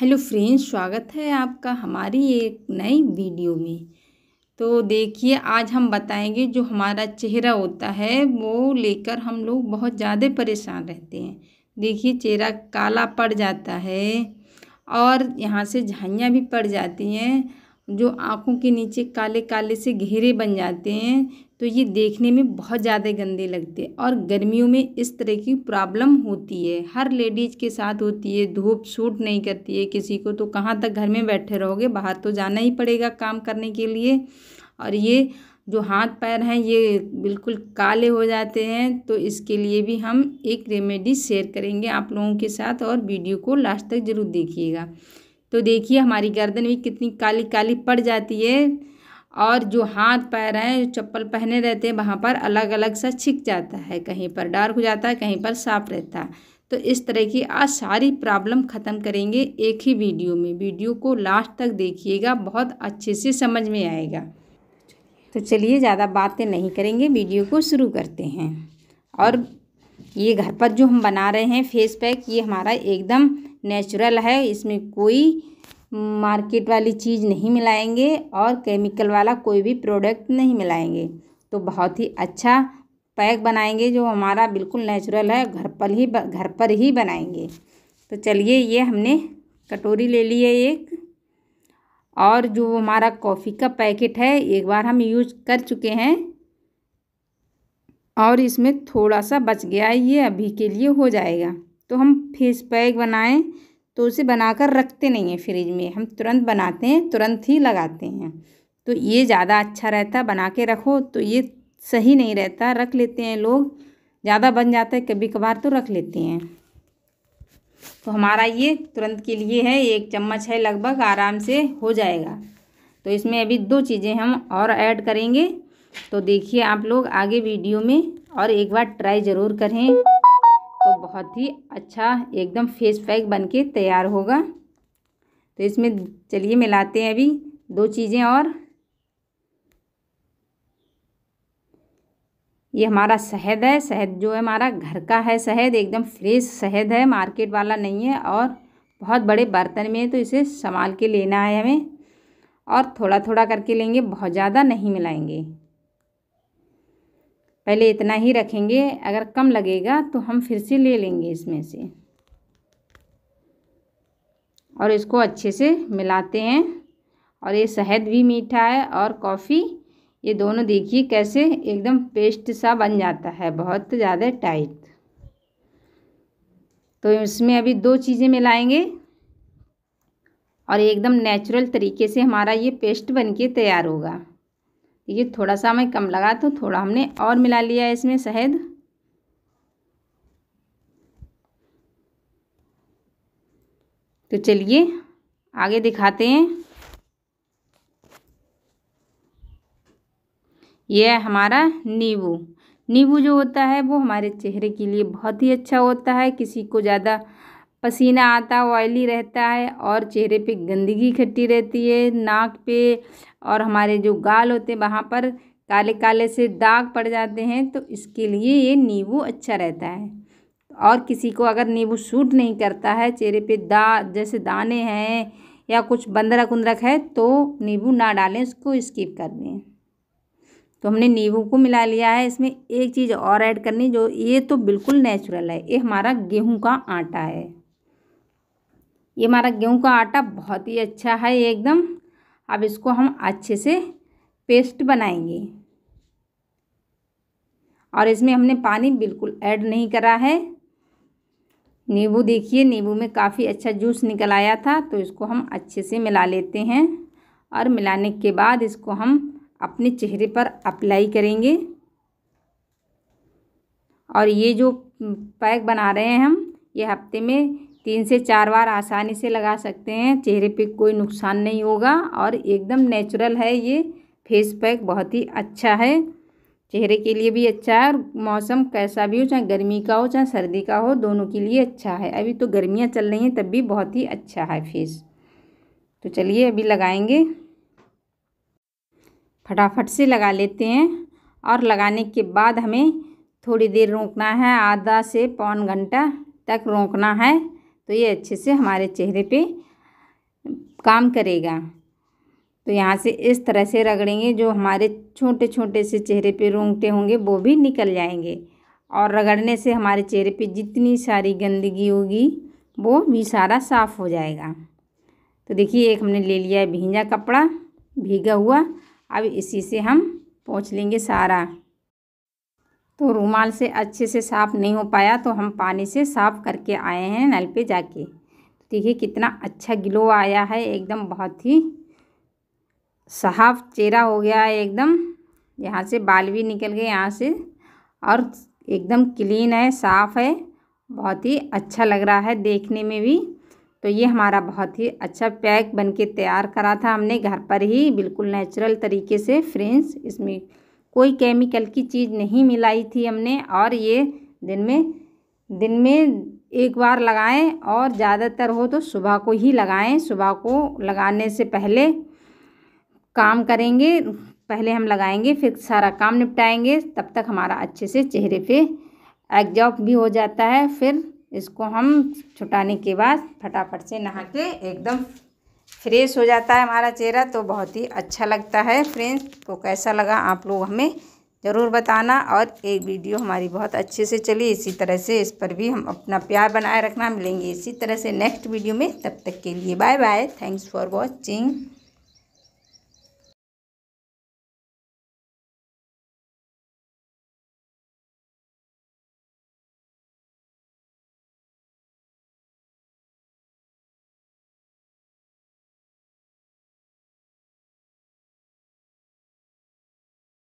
hello friends स्वागत है आपका हमारी एक नई वीडियो में तो देखिए आज हम बताएंगे जो हमारा चेहरा होता है वो लेकर हम लोग बहुत ज़्यादा परेशान रहते हैं देखिए चेहरा काला पड़ जाता है और यहाँ से झाइयाँ भी पड़ जाती हैं जो आँखों के नीचे काले काले से घेरे बन जाते हैं तो ये देखने में बहुत ज़्यादा गंदे लगते हैं और गर्मियों में इस तरह की प्रॉब्लम होती है हर लेडीज़ के साथ होती है धूप सूट नहीं करती है किसी को तो कहाँ तक घर में बैठे रहोगे बाहर तो जाना ही पड़ेगा काम करने के लिए और ये जो हाथ पैर हैं ये बिल्कुल काले हो जाते हैं तो इसके लिए भी हम एक रेमेडी शेयर करेंगे आप लोगों के साथ और वीडियो को लास्ट तक ज़रूर देखिएगा तो देखिए हमारी गर्दन भी कितनी काली काली पड़ जाती है और जो हाथ पैर हैं चप्पल पहने रहते हैं वहाँ पर अलग अलग सा छिक जाता है कहीं पर डार्क हो जाता है कहीं पर साफ रहता है तो इस तरह की आज सारी प्रॉब्लम ख़त्म करेंगे एक ही वीडियो में वीडियो को लास्ट तक देखिएगा बहुत अच्छे से समझ में आएगा तो चलिए ज़्यादा बातें नहीं करेंगे वीडियो को शुरू करते हैं और ये घर पर जो हम बना रहे हैं फेस पैक ये हमारा एकदम नेचुरल है इसमें कोई मार्केट वाली चीज़ नहीं मिलाएंगे और केमिकल वाला कोई भी प्रोडक्ट नहीं मिलाएंगे तो बहुत ही अच्छा पैक बनाएंगे जो हमारा बिल्कुल नेचुरल है घर पर ही घर पर ही बनाएंगे तो चलिए ये हमने कटोरी ले ली है एक और जो हमारा कॉफ़ी का पैकेट है एक बार हम यूज कर चुके हैं और इसमें थोड़ा सा बच गया ये अभी के लिए हो जाएगा तो हम फेस पैक बनाएं तो उसे बनाकर रखते नहीं हैं फ्रिज में हम तुरंत बनाते हैं तुरंत ही लगाते हैं तो ये ज़्यादा अच्छा रहता है बना के रखो तो ये सही नहीं रहता रख लेते हैं लोग ज़्यादा बन जाता है कभी कभार तो रख लेते हैं तो हमारा ये तुरंत के लिए है एक चम्मच है लगभग आराम से हो जाएगा तो इसमें अभी दो चीज़ें हम और ऐड करेंगे तो देखिए आप लोग आगे वीडियो में और एक बार ट्राई ज़रूर करें तो बहुत ही अच्छा एकदम फेस पैक बन के तैयार होगा तो इसमें चलिए मिलाते हैं अभी दो चीज़ें और ये हमारा शहद है शहद जो है हमारा घर का है शहद एकदम फ्रेश शहद है मार्केट वाला नहीं है और बहुत बड़े बर्तन में है तो इसे संभाल के लेना है हमें और थोड़ा थोड़ा करके लेंगे बहुत ज़्यादा नहीं मिलाएंगे पहले इतना ही रखेंगे अगर कम लगेगा तो हम फिर से ले लेंगे इसमें से और इसको अच्छे से मिलाते हैं और ये शहद भी मीठा है और कॉफ़ी ये दोनों देखिए कैसे एकदम पेस्ट सा बन जाता है बहुत ज़्यादा टाइट तो इसमें अभी दो चीज़ें मिलाएंगे और एकदम नेचुरल तरीके से हमारा ये पेस्ट बनके तैयार होगा ये थोड़ा सा मैं कम लगा तो थोड़ा हमने और मिला लिया इसमें शहद तो चलिए आगे दिखाते हैं यह है हमारा नींबू नींबू जो होता है वो हमारे चेहरे के लिए बहुत ही अच्छा होता है किसी को ज़्यादा पसीना आता ऑयली रहता है और चेहरे पे गंदगी इकट्ठी रहती है नाक पे और हमारे जो गाल होते हैं वहाँ पर काले काले से दाग पड़ जाते हैं तो इसके लिए ये नींबू अच्छा रहता है और किसी को अगर नींबू सूट नहीं करता है चेहरे पे दा जैसे दाने हैं या कुछ बंदरक उंदरक है तो नींबू ना डालें उसको स्किप कर दें तो हमने नींबू को मिला लिया है इसमें एक चीज़ और ऐड करनी जो ये तो बिल्कुल नेचुरल है ये हमारा गेहूं का आटा है ये हमारा गेहूं का आटा बहुत ही अच्छा है एकदम अब इसको हम अच्छे से पेस्ट बनाएंगे और इसमें हमने पानी बिल्कुल ऐड नहीं करा है नींबू देखिए नींबू में काफ़ी अच्छा जूस निकल आया था तो इसको हम अच्छे से मिला लेते हैं और मिलाने के बाद इसको हम अपने चेहरे पर अप्लाई करेंगे और ये जो पैक बना रहे हैं हम ये हफ्ते में तीन से चार बार आसानी से लगा सकते हैं चेहरे पे कोई नुकसान नहीं होगा और एकदम नेचुरल है ये फेस पैक बहुत ही अच्छा है चेहरे के लिए भी अच्छा है और मौसम कैसा भी हो चाहे गर्मी का हो चाहे सर्दी का हो दोनों के लिए अच्छा है अभी तो गर्मियाँ चल रही हैं तब भी बहुत ही अच्छा है फेस तो चलिए अभी लगाएंगे फटाफट से लगा लेते हैं और लगाने के बाद हमें थोड़ी देर रोकना है आधा से पौन घंटा तक रोकना है तो ये अच्छे से हमारे चेहरे पे काम करेगा तो यहाँ से इस तरह से रगड़ेंगे जो हमारे छोटे छोटे से चेहरे पे रोंगटे होंगे वो भी निकल जाएंगे और रगड़ने से हमारे चेहरे पे जितनी सारी गंदगी होगी वो भी सारा साफ़ हो जाएगा तो देखिए एक हमने ले लिया है भींजा कपड़ा भीगा हुआ अब इसी से हम पोंछ लेंगे सारा तो रुमाल से अच्छे से साफ़ नहीं हो पाया तो हम पानी से साफ़ करके आए हैं नल पे जाके तो देखिए कितना अच्छा ग्लो आया है एकदम बहुत ही साफ चेहरा हो गया है एकदम यहाँ से बाल भी निकल गए यहाँ से और एकदम क्लीन है साफ़ है बहुत ही अच्छा लग रहा है देखने में भी तो ये हमारा बहुत ही अच्छा पैक बनके तैयार करा था हमने घर पर ही बिल्कुल नेचुरल तरीके से फ्रेंड्स इसमें कोई केमिकल की चीज़ नहीं मिलाई थी हमने और ये दिन में दिन में एक बार लगाएं और ज़्यादातर हो तो सुबह को ही लगाएं सुबह को लगाने से पहले काम करेंगे पहले हम लगाएंगे फिर सारा काम निपटाएंगे तब तक हमारा अच्छे से चेहरे पे एग्जॉप भी हो जाता है फिर इसको हम छुटाने के बाद फटाफट से नहा के एकदम फ्रेश हो जाता है हमारा चेहरा तो बहुत ही अच्छा लगता है फ्रेंड्स तो कैसा लगा आप लोग हमें ज़रूर बताना और एक वीडियो हमारी बहुत अच्छे से चली इसी तरह से इस पर भी हम अपना प्यार बनाए रखना मिलेंगे इसी तरह से नेक्स्ट वीडियो में तब तक के लिए bye bye thanks for watching